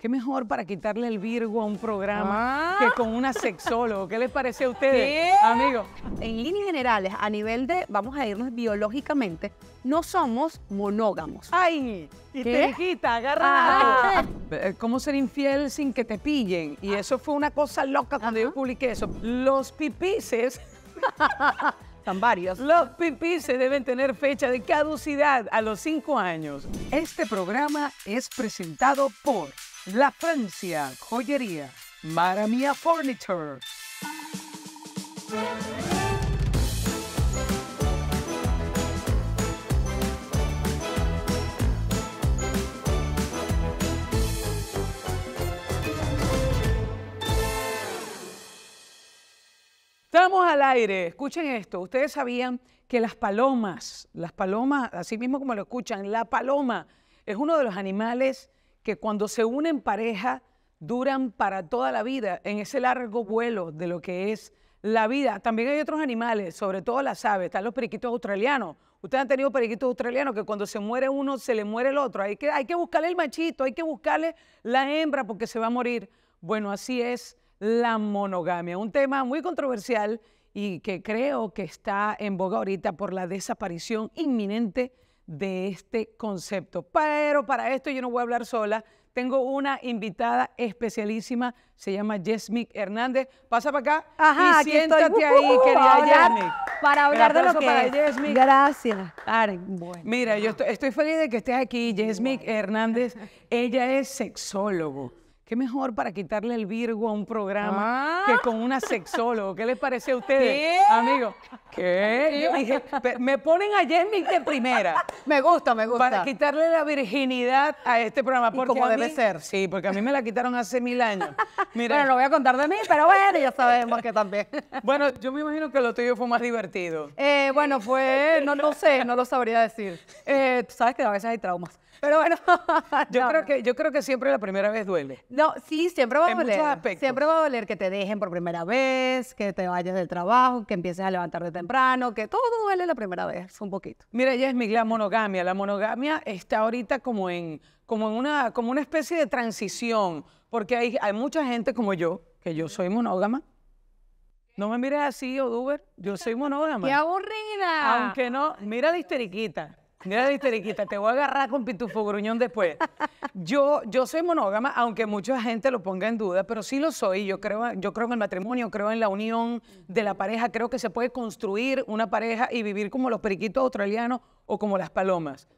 Qué mejor para quitarle el Virgo a un programa ah. que con una sexóloga. ¿Qué les parece a ustedes, amigos? En líneas generales, a nivel de, vamos a irnos biológicamente, no somos monógamos. ¡Ay! Y ¿Qué? te agarra. Eh, ¿Cómo ser infiel sin que te pillen? Y ah. eso fue una cosa loca cuando yo publiqué eso. Los pipices. Son varios. Los pipices deben tener fecha de caducidad a los cinco años. Este programa es presentado por la Francia, joyería, Maramia Furniture. Estamos al aire, escuchen esto, ustedes sabían que las palomas, las palomas, así mismo como lo escuchan, la paloma es uno de los animales que cuando se unen pareja duran para toda la vida en ese largo vuelo de lo que es la vida. También hay otros animales, sobre todo las aves, están los periquitos australianos. Ustedes han tenido periquitos australianos que cuando se muere uno se le muere el otro. Hay que, hay que buscarle el machito, hay que buscarle la hembra porque se va a morir. Bueno, así es la monogamia, un tema muy controversial y que creo que está en boga ahorita por la desaparición inminente de este concepto. Pero para esto yo no voy a hablar sola. Tengo una invitada especialísima, se llama Jessmic Hernández. Pasa para acá y siéntate ahí, uh, querida hablar, Para hablar de lo que Gracias. bueno. Mira, yo estoy, feliz de que estés aquí, Jessmic Hernández. Ella es sexólogo. ¿Qué mejor para quitarle el Virgo a un programa que ah. con una sexóloga? ¿Qué les parece a ustedes, amigo amigos? ¿Qué? me ponen a Jenny de primera. Me gusta, me gusta. Para quitarle la virginidad a este programa. Porque como debe ser. Sí, porque a mí me la quitaron hace mil años. Mira. Bueno, lo voy a contar de mí, pero bueno, ya sabemos que también. Bueno, yo me imagino que lo tuyo fue más divertido. Eh, bueno, fue, no, lo sé, no lo sabría decir. Eh, sabes que a veces hay traumas. Pero bueno, yo, creo que, yo creo que siempre la primera vez duele. No, sí, siempre va a en Muchos aspectos. Siempre va a doler que te dejen por primera vez, que te vayas del trabajo, que empieces a levantarte temprano, que todo duele la primera vez, un poquito. Mira, mi la monogamia. La monogamia está ahorita como en, como en una, como una especie de transición, porque hay, hay mucha gente como yo, que yo soy monógama, no me mires así, Oduber. Yo soy monógama. ¡Qué aburrida! Aunque no, mira la histeriquita. Mira, Teriquita, te voy a agarrar con pitufo gruñón después. Yo, yo soy monógama, aunque mucha gente lo ponga en duda, pero sí lo soy. Yo creo, yo creo en el matrimonio, creo en la unión de la pareja, creo que se puede construir una pareja y vivir como los periquitos australianos o como las palomas.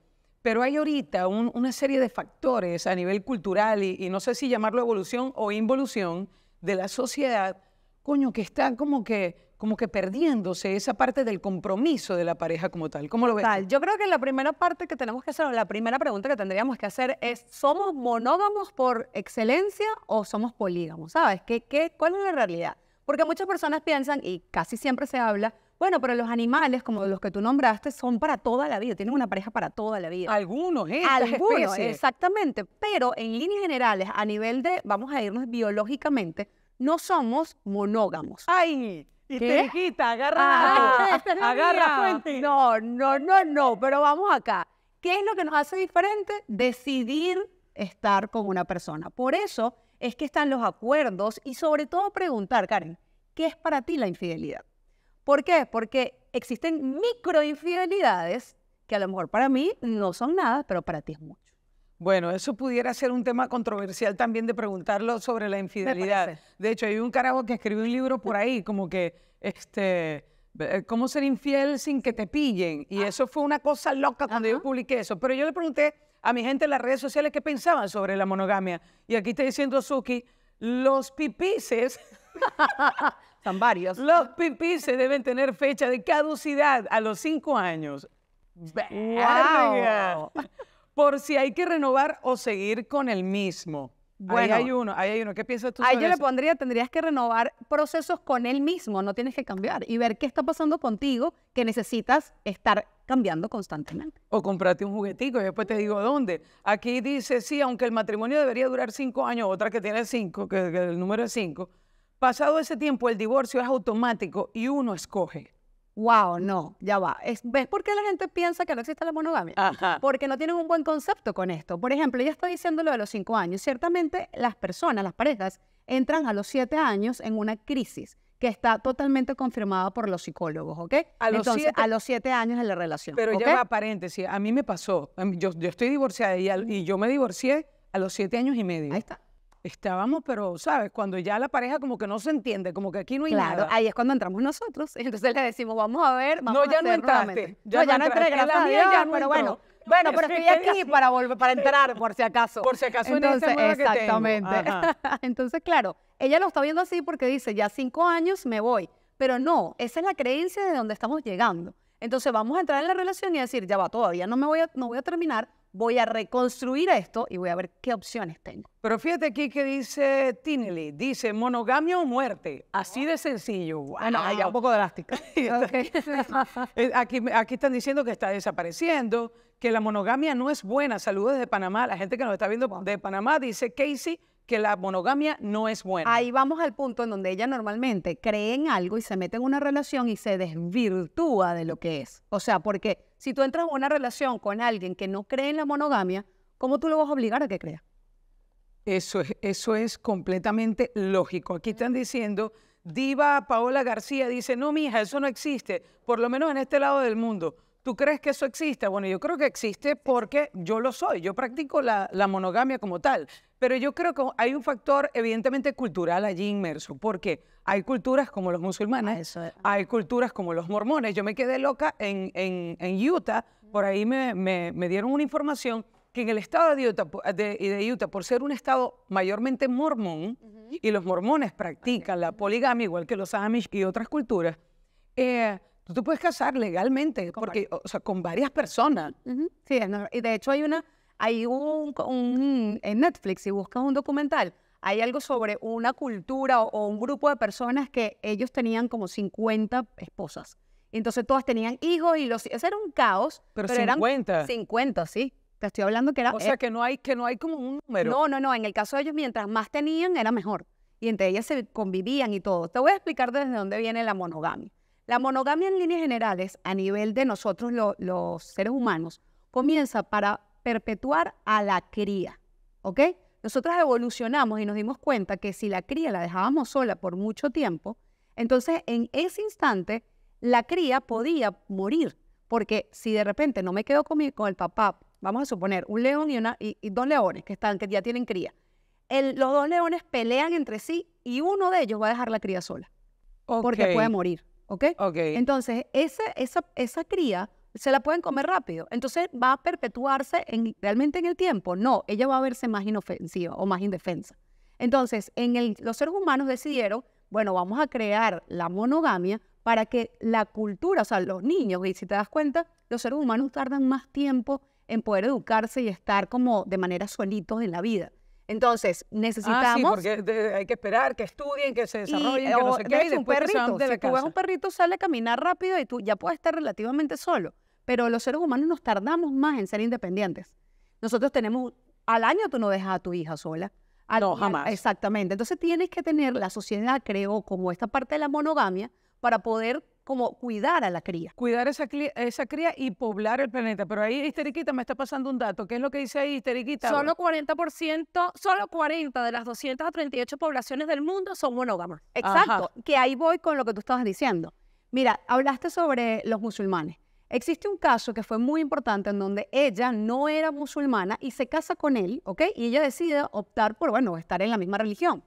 Pero hay ahorita una serie de factores a nivel cultural y, y no sé si llamarlo evolución o involución de la sociedad, coño, que está como que como que perdiéndose esa parte del compromiso de la pareja como tal. ¿Cómo lo ves? Tal. Yo creo que la primera parte que tenemos que hacer, o la primera pregunta que tendríamos que hacer es, ¿somos monógamos por excelencia o somos polígamos? ¿Sabes? ¿Qué, qué, cuál es la realidad? Porque muchas personas piensan, y casi siempre se habla, bueno, pero los animales, como los que tú nombraste, son para toda la vida, tienen una pareja para toda la vida. Algunos, ¿eh? Algunos, exactamente. Pero en líneas generales, a nivel de, vamos a irnos biológicamente, no somos monógamos. ¡Ay! te hijita? Agarra, ah, ah, agarra fuente. No, no, no, no, pero vamos acá. ¿Qué es lo que nos hace diferente? Decidir estar con una persona. Por eso es que están los acuerdos y sobre todo preguntar, Karen, ¿qué es para ti la infidelidad? ¿Por qué? Porque existen microinfidelidades que a lo mejor para mí no son nada, pero para ti es mucho. Bueno, eso pudiera ser un tema controversial también de preguntarlo sobre la infidelidad. De hecho, hay un carajo que escribió un libro por ahí, como que, este, eh, cómo ser infiel sin que te pillen. Y ah. eso fue una cosa loca cuando yo publiqué eso. Pero yo le pregunté a mi gente en las redes sociales qué pensaban sobre la monogamia. Y aquí está diciendo Suki, los pipices... Son varios. Los pipices deben tener fecha de caducidad a los cinco años. Wow por si hay que renovar o seguir con el mismo. Bueno, hay uno, hay uno. ¿Qué piensas tú? Ahí yo le pondría, tendrías que renovar procesos con él mismo, no tienes que cambiar y ver qué está pasando contigo que necesitas estar cambiando constantemente. O comprarte un juguetico y después te digo dónde. Aquí dice, sí, aunque el matrimonio debería durar cinco años, otra que tiene cinco, que, que el número es cinco, pasado ese tiempo el divorcio es automático y uno escoge wow, no, ya va. Es, ¿Ves por qué la gente piensa que no existe la monogamia? Porque no tienen un buen concepto con esto. Por ejemplo, ella está diciendo lo de los cinco años. Ciertamente las personas, las parejas, entran a los siete años en una crisis que está totalmente confirmada por los psicólogos, ¿ok? A los Entonces, siete, a los siete años en la relación. Pero ya va, paréntesis, a mí me pasó, yo, estoy divorciada y, y yo me divorcié a los siete años y medio. Ahí está. Estábamos, pero, ¿sabes? Cuando ya la pareja como que no se entiende, como que aquí no hay claro, nada. ahí es cuando entramos nosotros. entonces le decimos, vamos a ver, vamos no, ya no entraste, ya no, ya no entré, gracias pero bueno. Bueno, pero estoy aquí para volver, para entrar, por si acaso. Por si acaso. Entonces, exactamente. entonces, claro, ella lo está viendo así porque dice, ya cinco años me voy. Pero no, esa es la creencia de donde estamos llegando. Entonces vamos a entrar en la relación y decir, ya va, todavía no me voy no voy a terminar voy a reconstruir esto y voy a ver qué opciones tengo. Pero fíjate aquí que dice Tinely, dice monogamia o muerte, así de sencillo. Ah, un poco drástico. aquí, aquí están diciendo que está desapareciendo, que la monogamia no es buena. Saludos desde Panamá, la gente que nos está viendo de Panamá dice, Casey, que la monogamia no es buena. Ahí vamos al punto en donde ella normalmente cree en algo y se mete en una relación y se desvirtúa de lo que es. O sea, porque si tú entras en una relación con alguien que no cree en la monogamia, ¿cómo tú lo vas a obligar a que crea? Eso es, eso es completamente lógico. Aquí están diciendo, Diva Paola García dice, no, mija, eso no existe, por lo menos en este lado del mundo. ¿Tú crees que eso existe? Bueno, yo creo que existe porque yo lo soy, yo practico la, la monogamia como tal. Pero yo creo que hay un factor evidentemente cultural allí inmerso, porque hay culturas como los musulmanes, hay culturas como los mormones. Yo me quedé loca en, Utah, por ahí me, dieron una información que en el estado de Utah, de, de Utah por ser un estado mayormente mormón, y los mormones practican la poligamia igual que los amish y otras culturas, eh, tú puedes casar legalmente, porque, o sea, con varias personas. Sí, y de hecho hay una hay un, un, en Netflix, si buscas un documental, hay algo sobre una cultura o, un grupo de personas que ellos tenían como 50 esposas. Entonces todas tenían hijos y los era un caos. Pero, 50. 50, sí. Te estoy hablando que era. O e sea que no hay que no hay como un número. No, no, no. En el caso de ellos, mientras más tenían, era mejor. Y entre ellas se convivían y todo. Te voy a explicar desde dónde viene la monogamia. La monogamia en líneas generales, a nivel de nosotros los seres humanos, comienza para perpetuar a la cría, ¿ok? Nosotras evolucionamos y nos dimos cuenta que si la cría la dejábamos sola por mucho tiempo, entonces en ese instante la cría podía morir, porque si de repente no me quedo con, con el papá, vamos a suponer un león y, una, y, dos leones que, están, que ya tienen cría, los dos leones pelean entre sí y uno de ellos va a dejar la cría sola, porque puede morir, ¿ok? Entonces esa, esa, esa cría se la pueden comer rápido. Entonces, ¿va a perpetuarse realmente en el tiempo? No, ella va a verse más inofensiva o más indefensa. Entonces, en los seres humanos decidieron, bueno, vamos a crear la monogamia para que la cultura, o sea, los niños, y si te das cuenta, los seres humanos tardan más tiempo en poder educarse y estar como de manera suelitos en la vida. Entonces, necesitamos. Ah, sí, porque hay que esperar que estudien, que se desarrollen, que no sé qué. Hecho, un perrito, de si tú un perrito, sale a caminar rápido y tú ya puedes estar relativamente solo. Pero los seres humanos nos tardamos más en ser independientes. Nosotros tenemos. Al año tú no dejas a tu hija sola. no, jamás. exactamente. Entonces, tienes que tener. La sociedad creó como esta parte de la monogamia para poder como cuidar a la cría. Cuidar esa, esa cría y poblar el planeta. Pero ahí, Histeriquita, me está pasando un dato. ¿Qué es lo que dice ahí, Histeriquita? Solo 40%, solo 40 de las 238 poblaciones del mundo son monógamas. Exacto, que ahí voy con lo que tú estabas diciendo. Mira, hablaste sobre los musulmanes. Existe un caso que fue muy importante en donde ella no era musulmana y se casa con él, ¿ok? Y ella decide optar por, bueno, estar en la misma religión.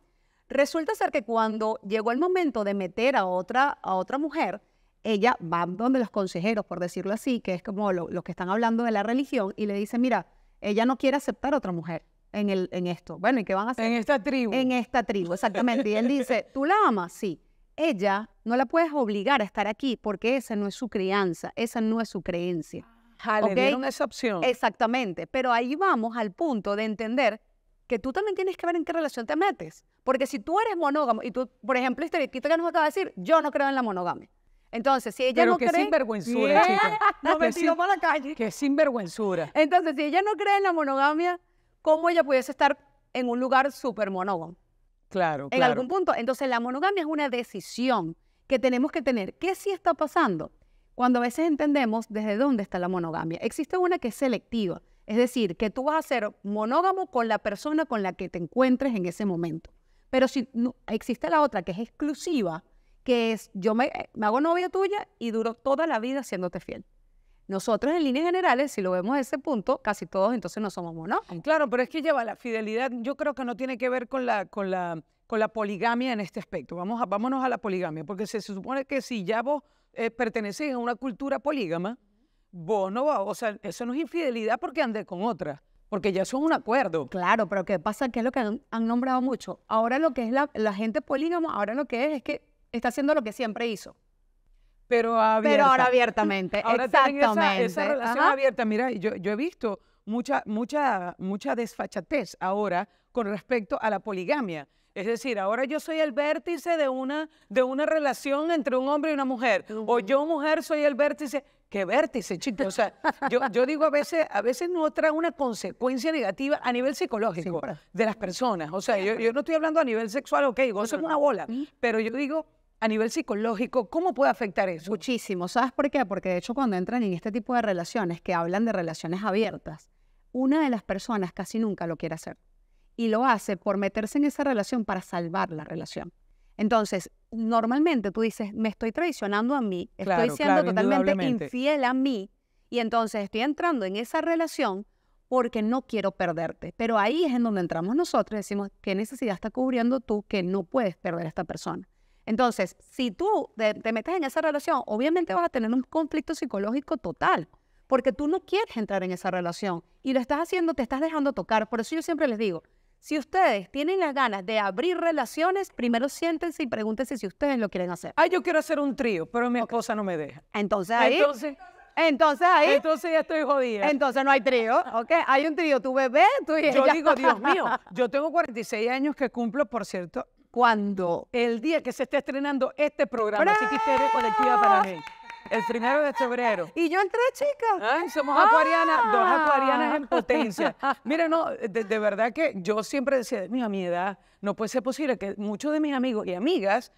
Resulta ser que cuando llegó el momento de meter a otra, a otra mujer, ella va donde los consejeros, por decirlo así, que es como los que están hablando de la religión, y le dice, mira, ella no quiere aceptar a otra mujer en, el, en esto. Bueno, ¿y qué van a hacer? En esta tribu. En esta tribu, exactamente. y él dice, ¿tú la amas? Sí. Ella no la puedes obligar a estar aquí porque esa no es su crianza, esa no es su creencia. Ah, exactamente. Pero ahí vamos al punto de entender que tú también tienes que ver en qué relación te metes. Porque si tú eres monógamo, y tú, por ejemplo, este Histeriquita que nos acaba de decir, yo no creo en la monogamia. Entonces, si ella no cree... Pero qué sinvergüenzura, chica. la calle. Qué sinvergüenzura. Entonces, si ella no cree en la monogamia, ¿cómo ella pudiese estar en un lugar súper monógamo? Claro, En algún punto. Entonces, la monogamia es una decisión que tenemos que tener. ¿Qué sí está pasando? Cuando a veces entendemos desde dónde está la monogamia. Existe una que es selectiva es decir, que tú vas a ser monógamo con la persona con la que te encuentres en ese momento. Pero si existe la otra que es exclusiva, que es yo eh, me, hago novia tuya y duro toda la vida siéndote fiel. Nosotros en líneas generales, si lo vemos a ese punto, casi todos entonces no somos monógamos. Claro, pero es que lleva la fidelidad, yo creo que no tiene que ver con la, con la, con la poligamia en este aspecto. Vamos a, vámonos a la poligamia, porque se, supone que si ya vos eh, perteneces a una cultura polígama, vos no o sea, eso no es infidelidad porque andé con otra, porque ya son un acuerdo. Claro, pero ¿qué pasa? ¿Qué es lo que han, nombrado mucho? Ahora lo que es la, gente polígamo, ahora lo que es es que está haciendo lo que siempre hizo. Pero, ahora abiertamente, ahora exactamente. Esa, relación abierta, mira, yo, he visto mucha, mucha, mucha desfachatez ahora con respecto a la poligamia. Es decir, ahora yo soy el vértice de una, de una relación entre un hombre y una mujer. O yo, mujer, soy el vértice qué vértice, chico O sea, yo, digo a veces, a veces no trae una consecuencia negativa a nivel psicológico de las personas. O sea, yo, no estoy hablando a nivel sexual, ok, vos sos una bola, pero yo digo a nivel psicológico, ¿cómo puede afectar eso? Muchísimo. ¿Sabes por qué? Porque de hecho cuando entran en este tipo de relaciones que hablan de relaciones abiertas, una de las personas casi nunca lo quiere hacer. Y lo hace por meterse en esa relación para salvar la relación. Entonces, normalmente tú dices, me estoy traicionando a mí, estoy siendo totalmente infiel a mí, y entonces estoy entrando en esa relación porque no quiero perderte. Pero ahí es en donde entramos nosotros, decimos, ¿qué necesidad está cubriendo tú que no puedes perder a esta persona? Entonces, si tú te, metes en esa relación, obviamente vas a tener un conflicto psicológico total, porque tú no quieres entrar en esa relación y lo estás haciendo, te estás dejando tocar. Por eso yo siempre les digo, si ustedes tienen las ganas de abrir relaciones, primero siéntense y pregúntense si ustedes lo quieren hacer. Ay, yo quiero hacer un trío, pero mi esposa no me deja. Entonces ahí. Entonces, ahí. Entonces ya estoy jodida. Entonces no hay trío, ¿ok? Hay un trío, tu bebé, tú y Yo digo, Dios mío, yo tengo 46 años que cumplo, por cierto, cuando el día que se esté estrenando este programa, ¡Bravo! así que colectiva para mí. El primero de febrero. Y yo entré, chicas somos acuarianas, dos ah. acuarianas en potencia. Mira, no, de, verdad que yo siempre decía, mira, a mi edad no puede ser posible que muchos de mis amigos y amigas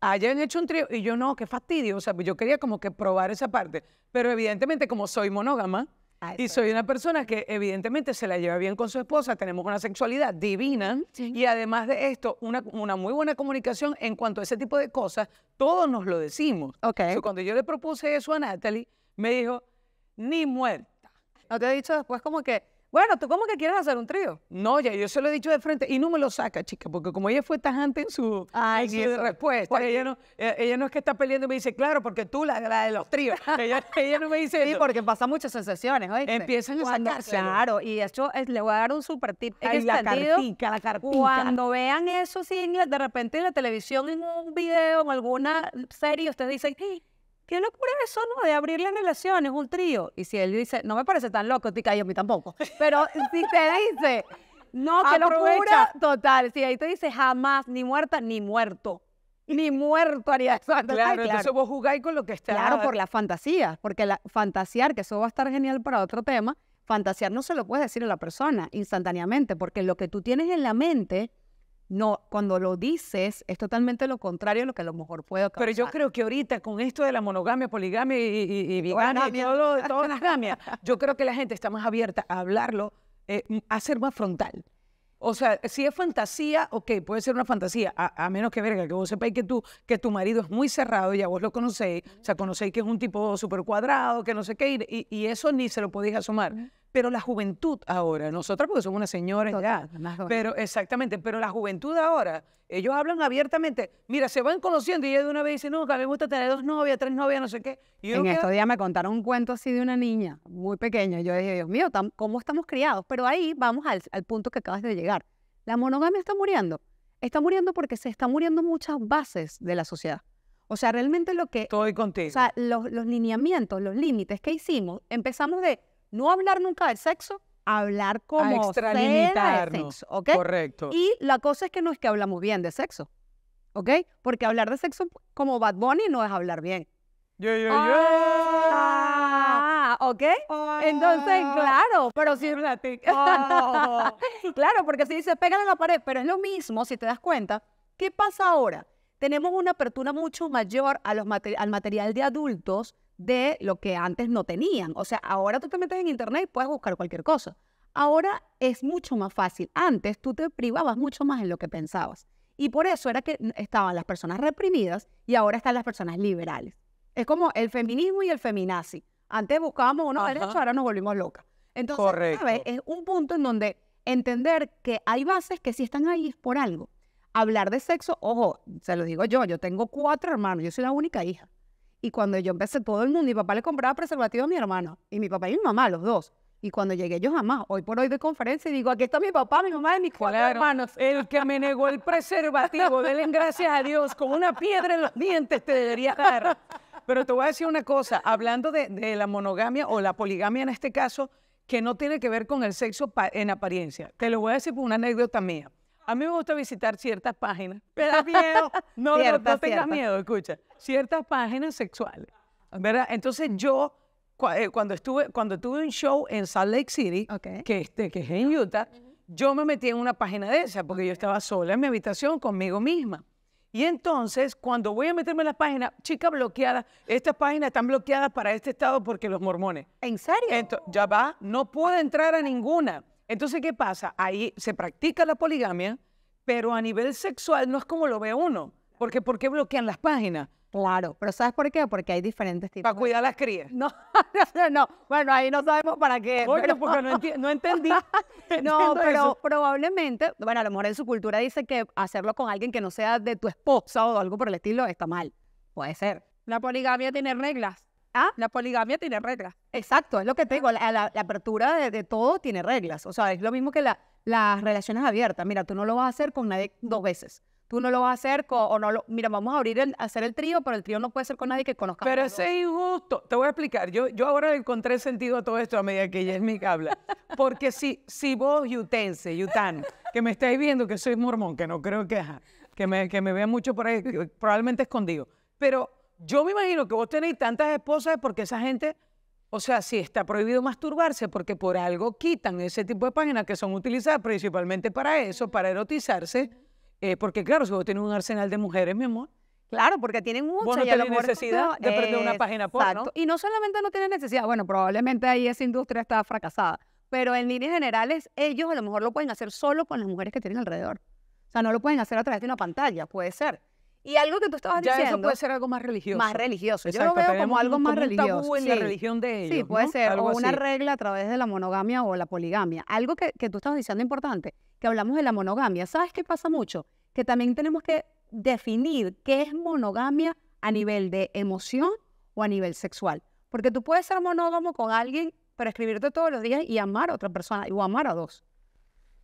hayan hecho un trío y yo no, qué fastidio. O sea, pues yo quería como que probar esa parte. Pero evidentemente, como soy monógama, Ah, y soy una persona que evidentemente se la lleva bien con su esposa, tenemos una sexualidad divina y además de esto, una, muy buena comunicación en cuanto a ese tipo de cosas, todos nos lo decimos. Okay. cuando yo le propuse eso a Natalie, me dijo, ni muerta. ¿No te he dicho después como que, bueno, ¿tú cómo que quieres hacer un trío? No, ya yo se lo he dicho de frente y no me lo saca, chica, porque como ella fue tajante en su, en su respuesta, ella no, e, ella no es que está peleando y me dice, claro, porque tú la, de los tríos. ella, no me dice Sí, porque pasa muchas sensaciones, ¿oíste? Empiezan a sacarse. Claro, y esto es, le voy a dar un super tip. Ay, la la cartica. Cuando vean eso, sí, de repente en la televisión, en un video, en alguna serie, ustedes dicen, sí qué locura eso, ¿no? De abrir relación, relaciones, un trío. Y si él dice, no me parece tan loco, te yo a mí tampoco. Pero si te dice, no, qué locura, total. Si ahí te dice, jamás, ni muerta, ni muerto. Ni muerto haría Claro, entonces vos jugáis con lo que está. Claro, por la fantasía, porque fantasear, que eso va a estar genial para otro tema, fantasear no se lo puedes decir a la persona instantáneamente, porque lo que tú tienes en la mente no, cuando lo dices, es totalmente lo contrario de lo que a lo mejor puedo Pero yo creo que ahorita, con esto de la monogamia, poligamia y, y, y todas las gamias, yo creo que la gente está más abierta a hablarlo, eh, a ser más frontal. O sea, si es fantasía, ok, puede ser una fantasía, a, menos que verga, que vos sepáis que tú, que tu marido es muy cerrado y a vos lo conocéis, o sea, conocéis que es un tipo súper cuadrado, que no sé qué, y, y eso ni se lo podéis asomar. Pero la juventud ahora, nosotras porque somos una señora. ya, pero exactamente, pero la juventud ahora, ellos hablan abiertamente, mira, se van conociendo y ella de una vez dice, no, me gusta tener dos novias, tres novias, no sé qué. en estos días me contaron un cuento así de una niña muy pequeña, yo dije, Dios mío, ¿cómo estamos criados? Pero ahí vamos al, punto que acabas de llegar. La monogamia está muriendo. Está muriendo porque se están muriendo muchas bases de la sociedad. O sea, realmente lo que... Estoy contigo. O sea, los, los lineamientos, los límites que hicimos, empezamos de no hablar nunca del sexo, hablar como extralimitarnos. de ¿ok? Correcto. Y la cosa es que no es que hablamos bien de sexo, ¿ok? Porque hablar de sexo como Bad Bunny no es hablar bien. Yo, yo, yo. Ah, ah ¿ok? Ah. Entonces, claro, pero si... claro, porque si dices, pégale a la pared, pero es lo mismo, si te das cuenta, ¿qué pasa ahora? Tenemos una apertura mucho mayor a los al material de adultos de lo que antes no tenían. O sea, ahora tú te metes en internet y puedes buscar cualquier cosa. Ahora es mucho más fácil. Antes tú te privabas mucho más en lo que pensabas. Y por eso era que estaban las personas reprimidas y ahora están las personas liberales. Es como el feminismo y el feminazi. Antes buscábamos unos derechos, ahora nos volvimos locas. Entonces, ¿sabes? Es un punto en donde entender que hay bases que si están ahí es por algo. Hablar de sexo, ojo, se lo digo yo, yo tengo cuatro hermanos, yo soy la única hija. Y cuando yo empecé, todo el mundo, mi papá le compraba preservativo a mi hermano, y mi papá y mi mamá, los dos. Y cuando llegué yo jamás, hoy por hoy de conferencia y digo, aquí está mi papá, mi mamá y mis cuatro hermanos. El que me negó el preservativo, denle gracias a Dios, con una piedra en los dientes te debería dar. Pero te voy a decir una cosa, hablando de, de la monogamia o la poligamia en este caso, que no tiene que ver con el sexo en apariencia. Te lo voy a decir por una anécdota mía. A mí me gusta visitar ciertas páginas. pero miedo. No, no, tengas miedo, escucha. Ciertas páginas sexuales. ¿Verdad? Entonces yo, eh, cuando estuve, cuando tuve un show en Salt Lake City, que, este, que es en Utah, yo me metí en una página de esa porque yo estaba sola en mi habitación conmigo misma. Y entonces, cuando voy a meterme en la página, chica bloqueada, estas páginas están bloqueadas para este estado porque los mormones. ¿En serio? ya va, no puedo entrar a ninguna. Entonces, ¿qué pasa? Ahí se practica la poligamia, pero a nivel sexual no es como lo ve uno. Porque ¿por qué bloquean las páginas? Claro, pero ¿sabes por qué? Porque hay diferentes tipos. Para cuidar las crías. No, no, Bueno, ahí no sabemos para qué. Bueno, porque no, entendí. no, pero probablemente, bueno, a lo mejor en su cultura dice que hacerlo con alguien que no sea de tu esposa o algo por el estilo está mal. Puede ser. La poligamia tiene reglas. ¿Ah? La poligamia tiene reglas. Exacto, es lo que te digo, la, apertura de, todo tiene reglas. O sea, es lo mismo que la, las relaciones abiertas. Mira, tú no lo vas a hacer con nadie dos veces. Tú no lo vas a hacer con, no mira, vamos a abrir a hacer el trío, pero el trío no puede ser con nadie que conozca. Pero es injusto. Te voy a explicar. Yo, yo ahora encontré sentido a todo esto a medida que mi habla. Porque si, si vos, yutense, yutano, que me estáis viendo, que soy mormón, que no creo que, que, me, que me vean mucho por ahí, probablemente escondido, pero yo me imagino que vos tenéis tantas esposas porque esa gente, o sea, si está prohibido masturbarse porque por algo quitan ese tipo de páginas que son utilizadas principalmente para eso, para erotizarse, eh, porque claro, si vos tenés un arsenal de mujeres, mi amor, Claro, porque tienen mucha bueno, necesidad de perder una página por, ¿no? Y no solamente no tienen necesidad, bueno, probablemente ahí esa industria está fracasada, pero en líneas generales ellos a lo mejor lo pueden hacer solo con las mujeres que tienen alrededor. O sea, no lo pueden hacer a través de una pantalla, puede ser. Y algo que tú estabas ya diciendo. Eso puede ser algo más religioso. Más religioso. Yo lo veo como algo más religioso. Un tabú en la religión de ellos. Sí, puede ser. o una regla a través de la monogamia o la poligamia. Algo que, que tú estabas diciendo importante, que hablamos de la monogamia. ¿Sabes qué pasa mucho? Que también tenemos que definir qué es monogamia a nivel de emoción o a nivel sexual. Porque tú puedes ser monógamo con alguien, pero escribirte todos los días y amar a otra persona o amar a dos.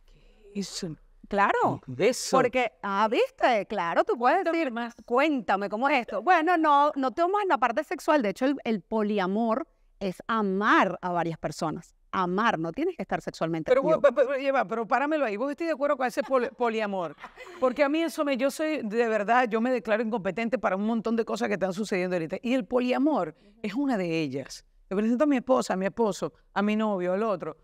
¿Qué? Eso Claro. De eso. Porque, ah, viste, claro, tú puedes decir, más. cuéntame cómo es esto. Bueno, no, no te en la parte sexual. De hecho, el, poliamor es amar a varias personas. Amar, no tienes que estar sexualmente. Pero, pero, pero, pero páramelo ahí. Vos estoy de acuerdo con ese poliamor. Porque a mí eso me, yo soy, de verdad, yo me declaro incompetente para un montón de cosas que están sucediendo ahorita. Y el poliamor es una de ellas. Le presento a mi esposa, a mi esposo, a mi novio, al otro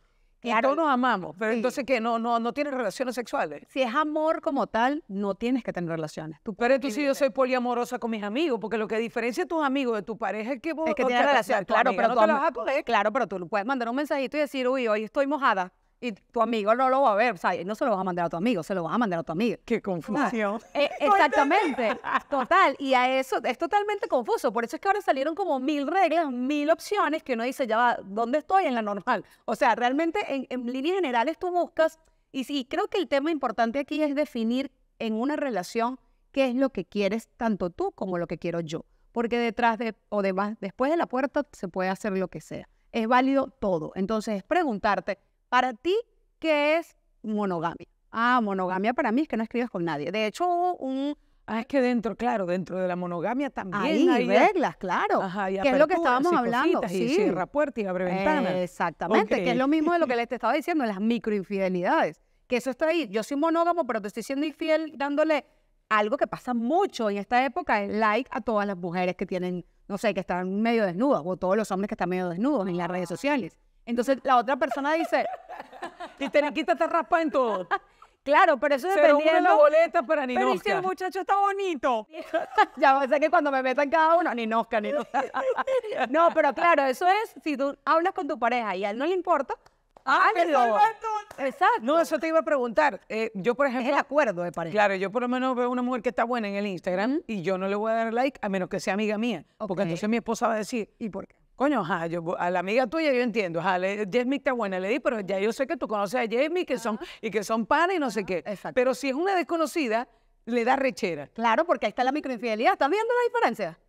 todos nos amamos, pero entonces que no, no, no tienes relaciones sexuales. Si es amor como tal, no tienes que tener relaciones. pero tú sí, yo soy poliamorosa con mis amigos, porque lo que diferencia a tus amigos de tu pareja es que vos es tienes relaciones. Claro, pero no te vas a Claro, pero tú puedes mandar un mensajito y decir, uy, hoy estoy mojada y tu amigo no lo va a ver. O sea, no se lo vas a mandar a tu amigo, se lo vas a mandar a tu amiga. Qué confusión. Eh, exactamente. Total. Y a eso es totalmente confuso. Por eso es que ahora salieron como mil reglas, mil opciones que uno dice, ya ¿dónde estoy en la normal? O sea, realmente en, líneas generales tú buscas. Y creo que el tema importante aquí es definir en una relación qué es lo que quieres tanto tú como lo que quiero yo. Porque detrás de o de, después de la puerta se puede hacer lo que sea. Es válido todo. Entonces, es preguntarte, para ti, ¿qué es monogamia? Ah, monogamia para mí es que no escribas con nadie. De hecho, un... Ah, es que dentro, claro, dentro de la monogamia también hay reglas, claro. Ajá, y que es lo que estábamos hablando. sí. y exactamente, que es lo mismo de lo que les te estaba diciendo, las microinfidelidades. Que eso está ahí. Yo soy monógamo, pero te estoy siendo infiel dándole algo que pasa mucho en esta época, es like a todas las mujeres que tienen, no sé, que están medio desnudas, o todos los hombres que están medio desnudos en las redes ah. sociales. Entonces la otra persona dice, que estar raspa en todo. Claro, pero eso dependiendo. Se la boleta para Ninoska. Pero si el muchacho está bonito. ya sé que cuando me metan cada uno, Ninoska, Ninoska. no, pero claro, eso es si tú hablas con tu pareja y a él no le importa, Ah, ah Exacto. No, eso te iba a preguntar. Eh, yo, por ejemplo. Es el acuerdo de pareja. Claro, yo por lo menos veo una mujer que está buena en el Instagram y yo no le voy a dar like a menos que sea amiga mía. Porque entonces mi esposa va a decir, ¿y por qué? Coño, yo, a la amiga tuya yo entiendo, ajá, está buena, le di, pero ya yo sé que tú conoces a Jessmy que son, y que son panes y no sé qué. Exacto. Pero si es una desconocida, le da rechera. Claro, porque ahí está la microinfidelidad. ¿Estás viendo la diferencia?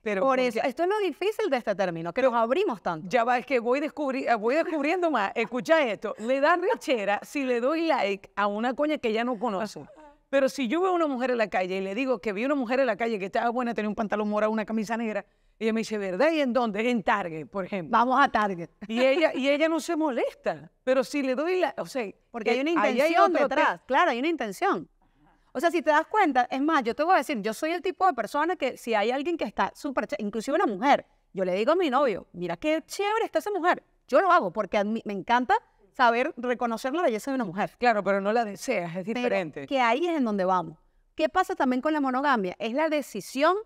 Pero, Por eso, esto es lo difícil de este término, que nos abrimos tanto. Ya va, es que voy, eh, voy descubriendo más. Escucha esto, le da rechera si le doy like a una coña que ya no conoce. Pero si yo veo a una mujer en la calle y le digo que vi una mujer en la calle que estaba buena, tenía un pantalón morado, una camisa negra, y ella me dice, ¿verdad? ¿Y en dónde? En Target, por ejemplo. Vamos a Target. Y ella, y ella no se molesta, pero si le doy la, o sea, porque eh, hay una intención detrás, claro, hay una intención. O sea, si te das cuenta, es más, yo te voy a decir, yo soy el tipo de persona que si hay alguien que está súper, inclusive una mujer, yo le digo a mi novio, mira qué chévere está esa mujer. Yo lo hago porque me encanta saber reconocer la belleza de una mujer. Claro, pero no la deseas, es diferente. que ahí es en donde vamos. ¿Qué pasa también con la monogamia? Es la decisión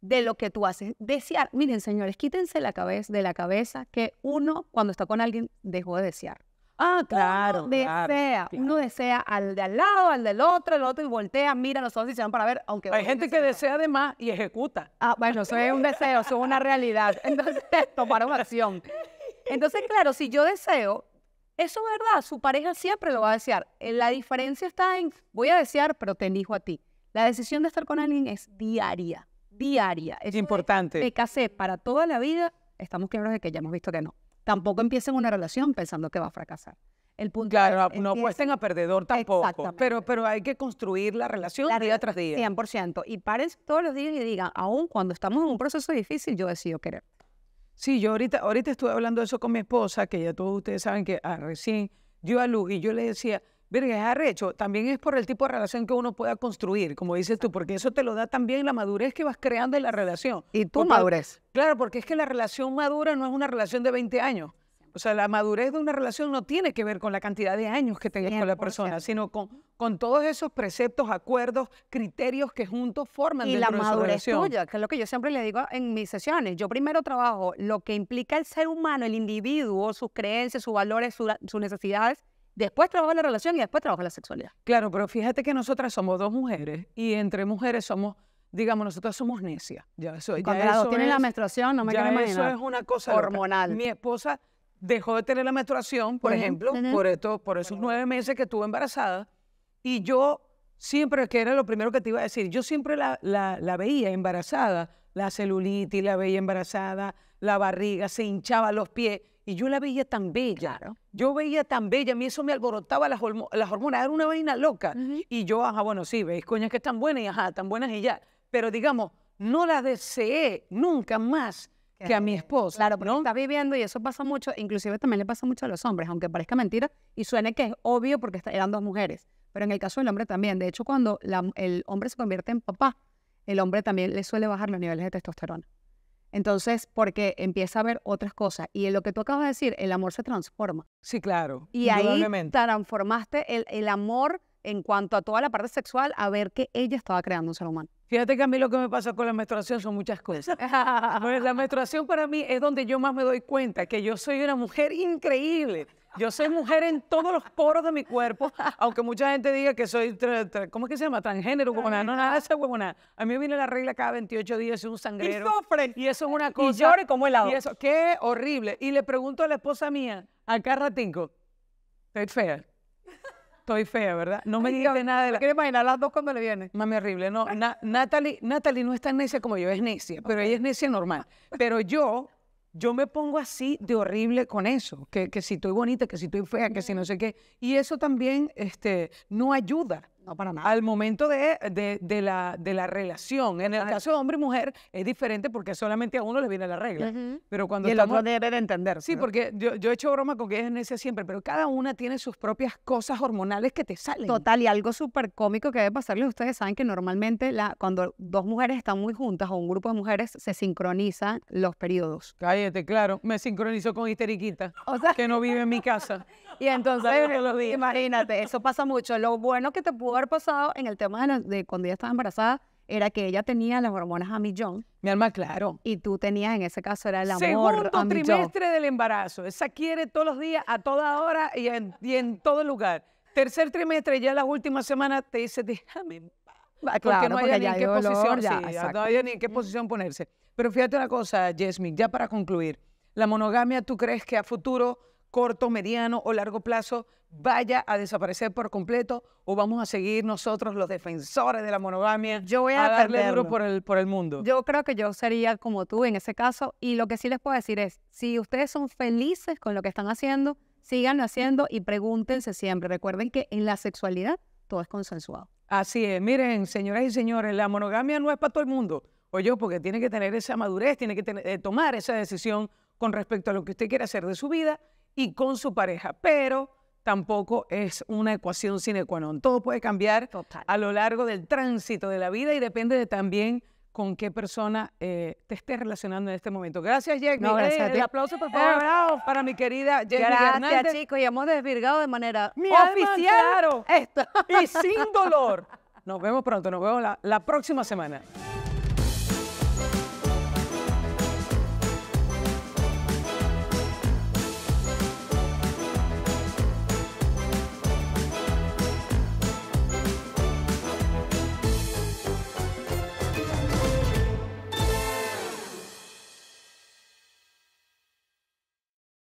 de lo que tú haces. Desear, miren señores, quítense la cabeza, de la cabeza que uno cuando está con alguien dejó de desear. Ah, claro. Uno desea, uno desea al de al lado, al del otro, el otro y voltea, mira nosotros y se van para ver, aunque... Hay gente que desea de más y ejecuta. Ah, bueno, eso es un deseo, eso es una realidad. Entonces, tomaron acción. Entonces, claro, si yo deseo, eso es verdad, su pareja siempre lo va a desear. Eh, la diferencia está en, voy a desear, pero te elijo a ti. La decisión de estar con alguien es diaria diaria. Es importante. Me para toda la vida, estamos claros de que ya hemos visto que no. Tampoco empiecen una relación pensando que va a fracasar. El punto claro, no apuesten a perdedor tampoco. Pero, pero hay que construir la relación día tras día. 100%. Y paren todos los días y digan, aún cuando estamos en un proceso difícil, yo decido querer. Sí, yo ahorita, ahorita estuve hablando de eso con mi esposa, que ya todos ustedes saben que ah, recién dio a luz y yo le decía, Virgen, es arrecho. También es por el tipo de relación que uno pueda construir, como dices tú, porque eso te lo da también la madurez que vas creando en la relación. Y tu madurez. Claro, porque es que la relación madura no es una relación de 20 años. O sea, la madurez de una relación no tiene que ver con la cantidad de años que tengas con la persona, sino con, con todos esos preceptos, acuerdos, criterios que juntos forman la madurez tuya, que es lo que yo siempre le digo en mis sesiones. Yo primero trabajo lo que implica el ser humano, el individuo, sus creencias, sus valores, sus necesidades, Después trabaja la relación y después trabaja la sexualidad. Claro, pero fíjate que nosotras somos dos mujeres y entre mujeres somos, digamos, nosotras somos necias. Ya eso, ya Cuando tienen la menstruación, no me quiero Eso es una cosa hormonal. Mi esposa dejó de tener la menstruación, por ejemplo, por, esto, por esos nueve meses que estuve embarazada y yo siempre, que era lo primero que te iba a decir, yo siempre la, la veía embarazada, la celulitis, la veía embarazada, la barriga, se hinchaba los pies y yo la veía tan bella. Yo veía tan bella, a mí eso me alborotaba las, las hormonas, era una vaina loca. Y yo, ajá, bueno, sí, veis, coñas que están buenas y ajá, tan buenas y ya. Pero digamos, no la deseé nunca más que a mi esposa. Claro, porque está viviendo y eso pasa mucho, inclusive también le pasa mucho a los hombres, aunque parezca mentira y suene que es obvio porque eran dos mujeres, pero en el caso del hombre también. De hecho, cuando el hombre se convierte en papá, el hombre también le suele bajar los niveles de testosterona. Entonces, porque empieza a ver otras cosas. Y en lo que tú acabas de decir, el amor se transforma. Sí, claro. Y ahí transformaste el, el amor en cuanto a toda la parte sexual a ver que ella estaba creando un ser humano. Fíjate que a mí lo que me pasa con la menstruación son muchas cosas. Pues la menstruación para mí es donde yo más me doy cuenta que yo soy una mujer increíble. Yo soy mujer en todos los poros de mi cuerpo, aunque mucha gente diga que soy, ¿cómo es que se llama? Transgénero, como no, nada A mí me viene la regla cada 28 días, es un sangrero. Y sufren, Y eso es una cosa. Y llore como helado. Y eso, qué horrible. Y le pregunto a la esposa mía, acá ratínco, estoy fea. Estoy fea, ¿verdad? No me diga nada de la... ¿Quieres imaginar las dos cuando le viene? Mami horrible, no. Natalie, Natalie no es tan necia como yo, es necia, pero ella es necia normal. Pero yo, yo me pongo así de horrible con eso, que, que si estoy bonita, que si estoy fea, que si no sé qué. Y eso también este, no ayuda para Al momento de, de, la, relación. En el caso de hombre y mujer es diferente porque solamente a uno le viene la regla. Pero cuando y el debe de entender. Sí, porque yo, yo, he hecho broma con que es ese siempre, pero cada una tiene sus propias cosas hormonales que te salen. Total, y algo súper cómico que debe pasarles. Ustedes saben que normalmente la, cuando dos mujeres están muy juntas o un grupo de mujeres se sincronizan los periodos. Cállate, claro. Me sincronizo con histeriquita, que no vive en mi casa. y entonces, imagínate, eso pasa mucho. Lo bueno que te pudo pasado en el tema de, cuando ella estaba embarazada era que ella tenía las hormonas a millón. Mi alma, claro. Y tú tenías, en ese caso, era el amor Segundo trimestre del embarazo. Esa quiere todos los días, a toda hora y en, en todo lugar. Tercer trimestre, ya las últimas semanas te dice, déjame en Porque no hay en qué posición, no ni en qué posición ponerse. Pero fíjate una cosa, Jasmine, ya para concluir. La monogamia, ¿tú crees que a futuro corto, mediano o largo plazo vaya a desaparecer por completo o vamos a seguir nosotros los defensores de la monogamia yo voy a, darle duro por el, por el mundo. Yo creo que yo sería como tú en ese caso y lo que sí les puedo decir es, si ustedes son felices con lo que están haciendo, síganlo haciendo y pregúntense siempre. Recuerden que en la sexualidad todo es consensuado. Así es, miren, señoras y señores, la monogamia no es para todo el mundo. Oye, porque tiene que tener esa madurez, tiene que eh, tomar esa decisión con respecto a lo que usted quiere hacer de su vida y con su pareja, pero tampoco es una ecuación sine qua Todo puede cambiar a lo largo del tránsito de la vida y depende también con qué persona eh, te estés relacionando en este momento. Gracias, Jack. No, gracias eh, aplauso, por eh, favor, para mi querida Jenny Gracias, chicos. Y hemos desvirgado de manera oficial y sin dolor. Nos vemos pronto. Nos vemos la próxima semana.